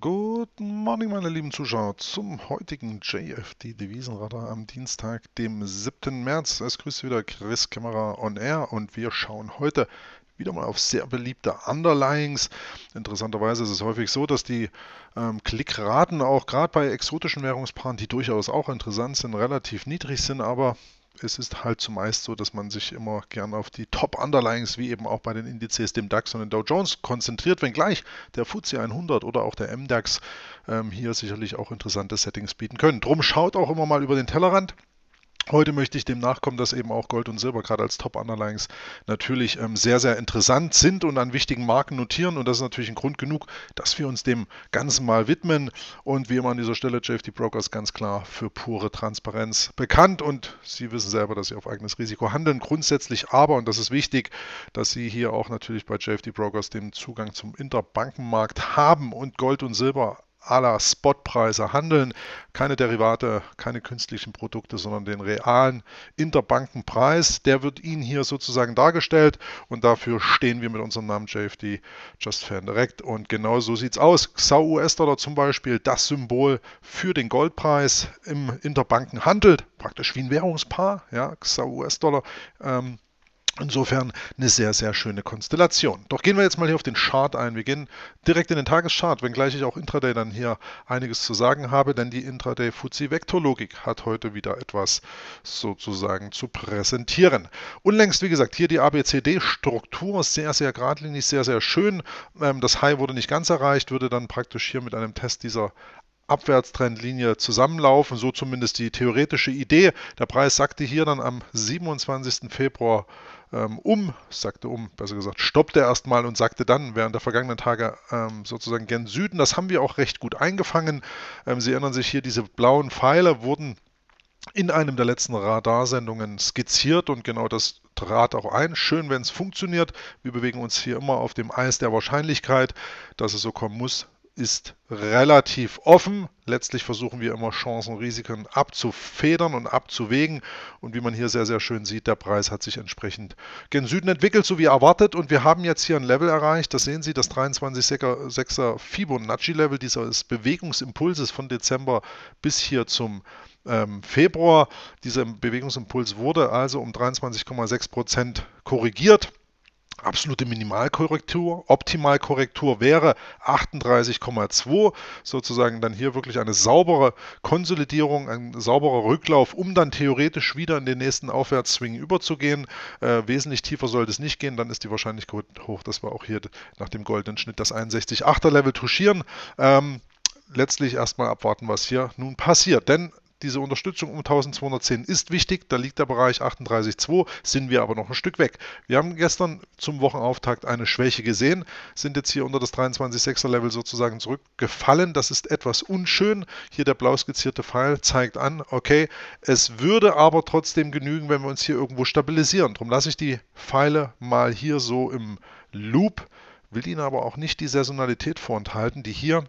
Guten Morgen, meine lieben Zuschauer, zum heutigen JFD Devisenradar am Dienstag, dem 7. März. Es grüßt wieder Chris Kämmerer on Air und wir schauen heute wieder mal auf sehr beliebte Underlyings. Interessanterweise ist es häufig so, dass die ähm, Klickraten auch gerade bei exotischen Währungspaaren, die durchaus auch interessant sind, relativ niedrig sind, aber es ist halt zumeist so, dass man sich immer gern auf die top underlines wie eben auch bei den Indizes, dem DAX und den Dow Jones, konzentriert, wenngleich der FTSE 100 oder auch der MDAX ähm, hier sicherlich auch interessante Settings bieten können. Drum schaut auch immer mal über den Tellerrand. Heute möchte ich dem nachkommen, dass eben auch Gold und Silber gerade als Top-Underlines natürlich ähm, sehr, sehr interessant sind und an wichtigen Marken notieren. Und das ist natürlich ein Grund genug, dass wir uns dem Ganzen mal widmen. Und wie immer an dieser Stelle, JFD Brokers ganz klar für pure Transparenz bekannt. Und Sie wissen selber, dass Sie auf eigenes Risiko handeln. Grundsätzlich aber, und das ist wichtig, dass Sie hier auch natürlich bei JFD Brokers den Zugang zum Interbankenmarkt haben und Gold und Silber aller Spotpreise handeln, keine Derivate, keine künstlichen Produkte, sondern den realen Interbankenpreis. Der wird Ihnen hier sozusagen dargestellt und dafür stehen wir mit unserem Namen JFD Just Fair Direct. Und genau so sieht es aus. XAU US-Dollar zum Beispiel, das Symbol für den Goldpreis im Interbankenhandel, praktisch wie ein Währungspaar, ja, XAU US-Dollar. Ähm, Insofern eine sehr, sehr schöne Konstellation. Doch gehen wir jetzt mal hier auf den Chart ein. Wir gehen direkt in den Tageschart, wenngleich ich auch Intraday dann hier einiges zu sagen habe, denn die Intraday Fuzzy Vektorlogik hat heute wieder etwas sozusagen zu präsentieren. Unlängst, wie gesagt, hier die ABCD-Struktur, sehr, sehr geradlinig, sehr, sehr schön. Ähm, das High wurde nicht ganz erreicht, würde dann praktisch hier mit einem Test dieser Abwärtstrendlinie zusammenlaufen, so zumindest die theoretische Idee. Der Preis sagte hier dann am 27. Februar ähm, um, sagte um, besser gesagt, stoppte erstmal und sagte dann während der vergangenen Tage ähm, sozusagen gen Süden. Das haben wir auch recht gut eingefangen. Ähm, Sie erinnern sich hier, diese blauen Pfeile wurden in einem der letzten Radarsendungen skizziert und genau das trat auch ein. Schön, wenn es funktioniert. Wir bewegen uns hier immer auf dem Eis der Wahrscheinlichkeit, dass es so kommen muss ist relativ offen. Letztlich versuchen wir immer Chancen, Risiken abzufedern und abzuwägen. Und wie man hier sehr, sehr schön sieht, der Preis hat sich entsprechend gen Süden entwickelt, so wie erwartet. Und wir haben jetzt hier ein Level erreicht. Das sehen Sie, das 23,6er Fibonacci-Level dieses Bewegungsimpulses von Dezember bis hier zum ähm, Februar. Dieser Bewegungsimpuls wurde also um 23,6 Prozent korrigiert absolute Minimalkorrektur. Optimalkorrektur wäre 38,2, sozusagen dann hier wirklich eine saubere Konsolidierung, ein sauberer Rücklauf, um dann theoretisch wieder in den nächsten Aufwärtsswing überzugehen. Äh, wesentlich tiefer sollte es nicht gehen, dann ist die Wahrscheinlichkeit hoch, dass wir auch hier nach dem goldenen Schnitt das 61,8er Level touchieren. Ähm, letztlich erstmal abwarten, was hier nun passiert. Denn diese Unterstützung um 1210 ist wichtig, da liegt der Bereich 38,2, sind wir aber noch ein Stück weg. Wir haben gestern zum Wochenauftakt eine Schwäche gesehen, sind jetzt hier unter das 23,6er Level sozusagen zurückgefallen. Das ist etwas unschön. Hier der blau skizzierte Pfeil zeigt an, okay, es würde aber trotzdem genügen, wenn wir uns hier irgendwo stabilisieren. Darum lasse ich die Pfeile mal hier so im Loop, will Ihnen aber auch nicht die Saisonalität vorenthalten, die hier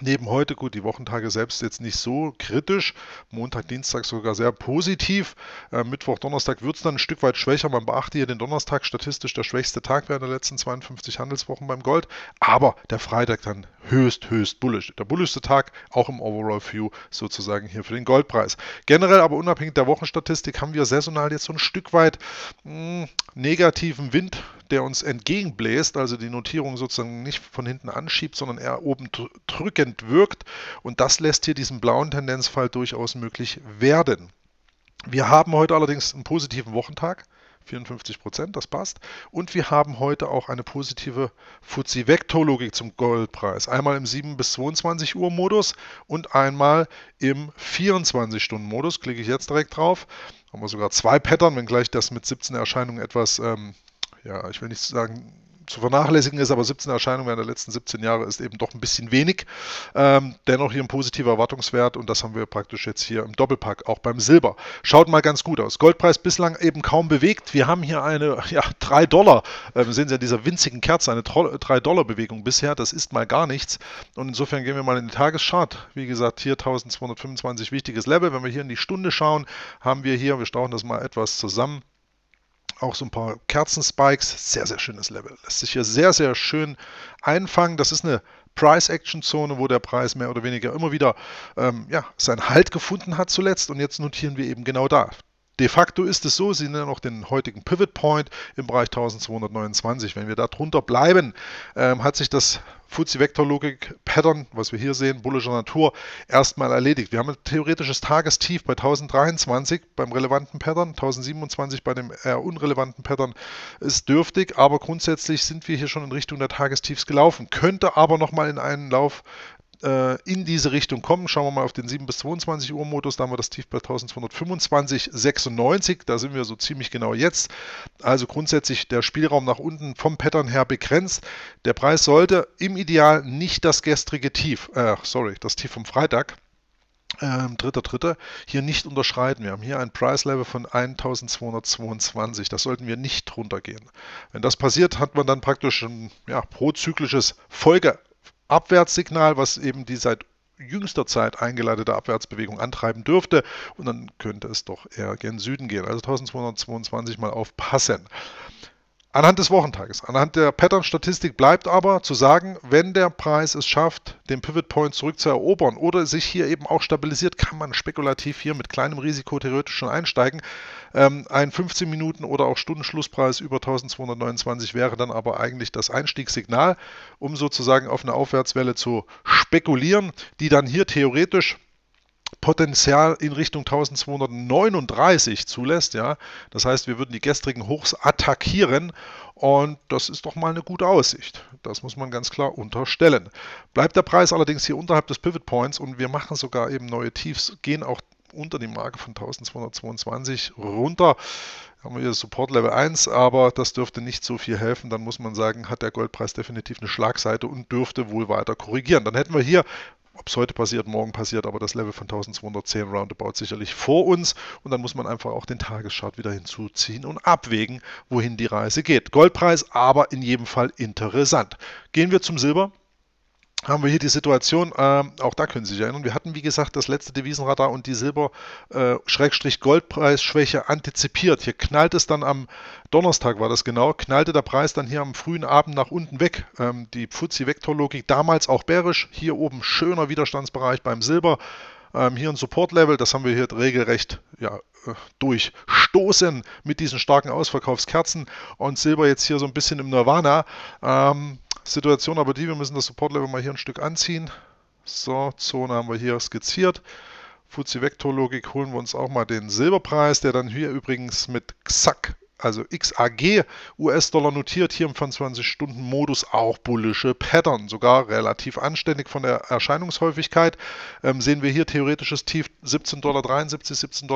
Neben heute, gut, die Wochentage selbst jetzt nicht so kritisch. Montag, Dienstag sogar sehr positiv. Äh, Mittwoch, Donnerstag wird es dann ein Stück weit schwächer. Man beachte hier den Donnerstag statistisch der schwächste Tag während der letzten 52 Handelswochen beim Gold. Aber der Freitag dann höchst, höchst bullisch. Der bullischste Tag auch im Overall View sozusagen hier für den Goldpreis. Generell aber unabhängig der Wochenstatistik haben wir saisonal jetzt so ein Stück weit mh, hm, negativen Wind der uns entgegenbläst, also die Notierung sozusagen nicht von hinten anschiebt, sondern eher oben drückend wirkt. Und das lässt hier diesen blauen Tendenzfall durchaus möglich werden. Wir haben heute allerdings einen positiven Wochentag. 54 Prozent, das passt. Und wir haben heute auch eine positive Fuzzi-Vector-Logik zum Goldpreis. Einmal im 7 bis 22 Uhr Modus und einmal im 24-Stunden-Modus. Klicke ich jetzt direkt drauf. Haben wir sogar zwei Pattern, wenngleich das mit 17 Erscheinungen etwas ähm, ja, ich will nicht sagen, zu vernachlässigen ist, aber 17 Erscheinungen während der letzten 17 Jahre ist eben doch ein bisschen wenig. Ähm, dennoch hier ein positiver Erwartungswert und das haben wir praktisch jetzt hier im Doppelpack, auch beim Silber. Schaut mal ganz gut aus. Goldpreis bislang eben kaum bewegt. Wir haben hier eine ja, 3 Dollar, ähm, sehen Sie an dieser winzigen Kerze, eine 3 Dollar Bewegung bisher. Das ist mal gar nichts und insofern gehen wir mal in den Tageschart. Wie gesagt, hier 1225 wichtiges Level. Wenn wir hier in die Stunde schauen, haben wir hier, wir stauchen das mal etwas zusammen auch so ein paar Kerzenspikes. Sehr, sehr schönes Level. Lässt sich hier sehr, sehr schön einfangen. Das ist eine Price-Action-Zone, wo der Preis mehr oder weniger immer wieder ähm, ja, seinen Halt gefunden hat zuletzt. Und jetzt notieren wir eben genau da. De facto ist es so, Sie nennen auch den heutigen Pivot Point im Bereich 1229. Wenn wir da drunter bleiben, ähm, hat sich das Fuzzy Vector Logik Pattern, was wir hier sehen, bullischer Natur, erstmal erledigt. Wir haben ein theoretisches Tagestief bei 1023 beim relevanten Pattern, 1027 bei dem eher unrelevanten Pattern ist dürftig, aber grundsätzlich sind wir hier schon in Richtung der Tagestiefs gelaufen. Könnte aber nochmal in einen Lauf äh, in diese Richtung kommen. Schauen wir mal auf den 7 bis 22 Uhr Modus. Da haben wir das Tief bei 1225,96. Da sind wir so ziemlich genau jetzt. Also grundsätzlich der Spielraum nach unten vom Pattern her begrenzt. Der Preis sollte im Ideal nicht das gestrige Tief, äh, sorry, das Tief vom Freitag, ähm, Dritter, dritter, hier nicht unterschreiten. Wir haben hier ein Price-Level von 1222. Das sollten wir nicht runtergehen. Wenn das passiert, hat man dann praktisch ein ja, prozyklisches Folge, Abwärtssignal, was eben die seit jüngster Zeit eingeleitete Abwärtsbewegung antreiben dürfte. Und dann könnte es doch eher gen Süden gehen. Also 1222 mal aufpassen. Anhand des Wochentages, anhand der Pattern-Statistik bleibt aber zu sagen, wenn der Preis es schafft, den Pivot Point zurückzuerobern oder sich hier eben auch stabilisiert, kann man spekulativ hier mit kleinem Risiko theoretisch schon einsteigen. Ähm, ein 15 Minuten oder auch Stundenschlusspreis über 1229 wäre dann aber eigentlich das Einstiegssignal, um sozusagen auf eine Aufwärtswelle zu spekulieren, die dann hier theoretisch Potenzial in Richtung 1239 zulässt. Ja? Das heißt, wir würden die gestrigen Hochs attackieren und das ist doch mal eine gute Aussicht. Das muss man ganz klar unterstellen. Bleibt der Preis allerdings hier unterhalb des Pivot Points und wir machen sogar eben neue Tiefs, gehen auch unter die Marke von 1222 runter. Haben wir hier Support Level 1, aber das dürfte nicht so viel helfen. Dann muss man sagen, hat der Goldpreis definitiv eine Schlagseite und dürfte wohl weiter korrigieren. Dann hätten wir hier ob es heute passiert, morgen passiert, aber das Level von 1210 Roundabout sicherlich vor uns. Und dann muss man einfach auch den Tageschart wieder hinzuziehen und abwägen, wohin die Reise geht. Goldpreis aber in jedem Fall interessant. Gehen wir zum Silber haben wir hier die Situation, äh, auch da können Sie sich erinnern, wir hatten wie gesagt das letzte Devisenradar und die Silber-Goldpreisschwäche äh, antizipiert. Hier knallt es dann am Donnerstag, war das genau, knallte der Preis dann hier am frühen Abend nach unten weg. Ähm, die Fuzzi-Vektor-Logik damals auch bärisch, hier oben schöner Widerstandsbereich beim Silber. Ähm, hier ein Support-Level, das haben wir hier regelrecht ja, äh, durchstoßen mit diesen starken Ausverkaufskerzen und Silber jetzt hier so ein bisschen im Nirvana. Ähm, Situation aber die, wir müssen das Support-Level mal hier ein Stück anziehen. So, Zone haben wir hier skizziert. Fuzivektor-Logik holen wir uns auch mal den Silberpreis, der dann hier übrigens mit Xack also XAG US-Dollar notiert hier im 24-Stunden-Modus auch bullische Pattern, sogar relativ anständig von der Erscheinungshäufigkeit. Ähm, sehen wir hier theoretisches Tief 17,73 Dollar, 17,72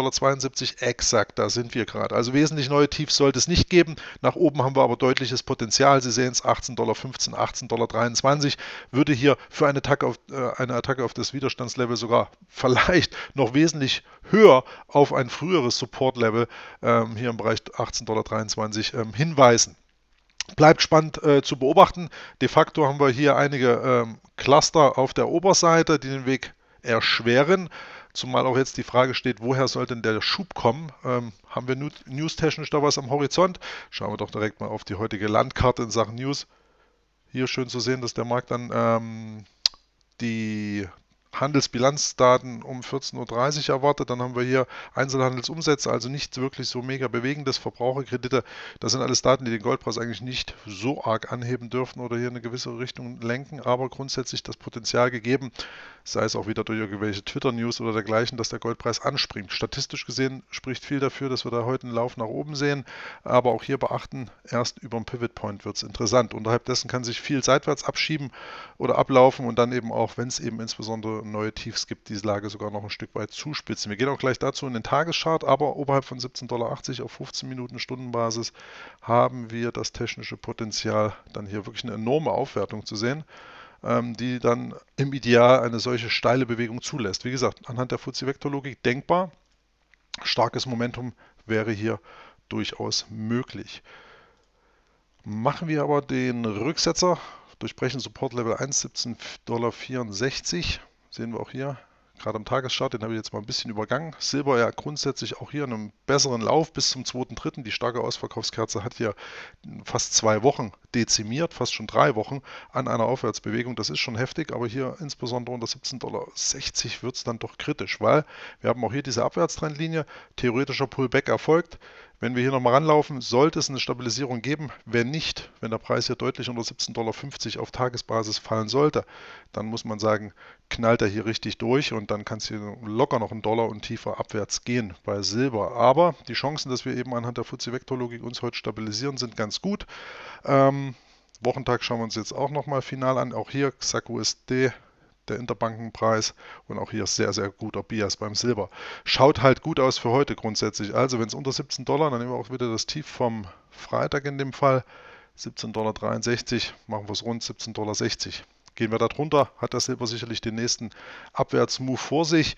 Dollar, exakt, da sind wir gerade. Also wesentlich neue Tiefs sollte es nicht geben. Nach oben haben wir aber deutliches Potenzial. Sie sehen es, 18,15 Dollar, 18,23 Dollar. Würde hier für eine Attacke, auf, äh, eine Attacke auf das Widerstandslevel sogar vielleicht noch wesentlich höher auf ein früheres Support-Level ähm, hier im Bereich 18,23 Dollar. Dollar 23 ähm, hinweisen. Bleibt spannend äh, zu beobachten. De facto haben wir hier einige ähm, Cluster auf der Oberseite, die den Weg erschweren. Zumal auch jetzt die Frage steht, woher soll denn der Schub kommen? Ähm, haben wir newstechnisch da was am Horizont? Schauen wir doch direkt mal auf die heutige Landkarte in Sachen News. Hier schön zu sehen, dass der Markt dann ähm, die Handelsbilanzdaten um 14.30 Uhr erwartet. Dann haben wir hier Einzelhandelsumsätze, also nichts wirklich so mega bewegendes. Verbraucherkredite, das sind alles Daten, die den Goldpreis eigentlich nicht so arg anheben dürfen oder hier in eine gewisse Richtung lenken, aber grundsätzlich das Potenzial gegeben, sei es auch wieder durch irgendwelche Twitter-News oder dergleichen, dass der Goldpreis anspringt. Statistisch gesehen spricht viel dafür, dass wir da heute einen Lauf nach oben sehen, aber auch hier beachten, erst über den Pivot Point wird es interessant. Unterhalb dessen kann sich viel seitwärts abschieben oder ablaufen und dann eben auch, wenn es eben insbesondere neue Tiefs gibt, die Lage sogar noch ein Stück weit zuspitzen. Wir gehen auch gleich dazu in den Tageschart, aber oberhalb von 17,80 Dollar auf 15 Minuten Stundenbasis haben wir das technische Potenzial, dann hier wirklich eine enorme Aufwertung zu sehen ähm, die dann im Ideal eine solche steile Bewegung zulässt. Wie gesagt, anhand der Fuzzi-Vektorlogik denkbar. Starkes Momentum wäre hier durchaus möglich. Machen wir aber den Rücksetzer, durchbrechen Support Level 1, 17,64 Dollar Sehen wir auch hier, gerade am Tagesstart, den habe ich jetzt mal ein bisschen übergangen. Silber ja grundsätzlich auch hier in einem besseren Lauf bis zum 2.3. Die starke Ausverkaufskerze hat hier fast zwei Wochen dezimiert, fast schon drei Wochen an einer Aufwärtsbewegung. Das ist schon heftig, aber hier insbesondere unter 17,60 Dollar wird es dann doch kritisch, weil wir haben auch hier diese Abwärtstrendlinie, theoretischer Pullback erfolgt. Wenn wir hier nochmal ranlaufen, sollte es eine Stabilisierung geben. Wenn nicht, wenn der Preis hier deutlich unter 17,50 Dollar auf Tagesbasis fallen sollte, dann muss man sagen, knallt er hier richtig durch und dann kann es hier locker noch einen Dollar und tiefer abwärts gehen bei Silber. Aber die Chancen, dass wir eben anhand der fuzzy vektorlogik uns heute stabilisieren, sind ganz gut. Ähm, Wochentag schauen wir uns jetzt auch nochmal final an. Auch hier XACUSD der Interbankenpreis und auch hier sehr, sehr guter Bias beim Silber. Schaut halt gut aus für heute grundsätzlich. Also wenn es unter 17 Dollar, dann nehmen wir auch wieder das Tief vom Freitag in dem Fall. 17,63 Dollar, machen wir es rund 17,60 Dollar. Gehen wir da drunter, hat der Silber sicherlich den nächsten Abwärtsmove vor sich.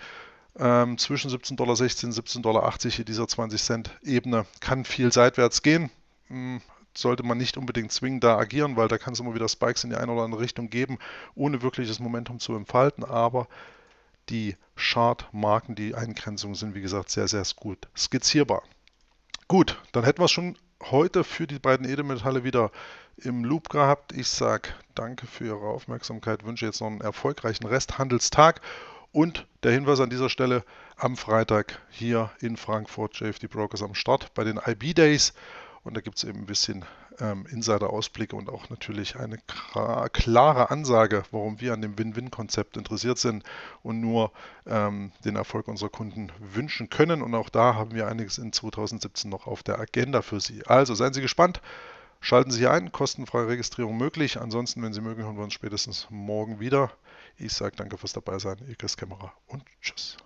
Ähm, zwischen 17,16 Dollar und 17,80 Dollar in dieser 20 Cent Ebene kann viel seitwärts gehen. Hm, sollte man nicht unbedingt zwingend da agieren, weil da kann es immer wieder Spikes in die eine oder andere Richtung geben, ohne wirkliches Momentum zu entfalten. Aber die Chartmarken, die Eingrenzungen sind, wie gesagt, sehr, sehr gut skizzierbar. Gut, dann hätten wir es schon heute für die beiden Edelmetalle wieder im Loop gehabt. Ich sage danke für Ihre Aufmerksamkeit, wünsche jetzt noch einen erfolgreichen Resthandelstag und der Hinweis an dieser Stelle am Freitag hier in Frankfurt JFD Brokers am Start bei den IB Days und da gibt es eben ein bisschen ähm, Insider-Ausblicke und auch natürlich eine klare Ansage, warum wir an dem Win-Win-Konzept interessiert sind und nur ähm, den Erfolg unserer Kunden wünschen können. Und auch da haben wir einiges in 2017 noch auf der Agenda für Sie. Also seien Sie gespannt. Schalten Sie ein, kostenfreie Registrierung möglich. Ansonsten, wenn Sie mögen, hören wir uns spätestens morgen wieder. Ich sage danke fürs Dabeisein, Ilkes Kämmerer und tschüss.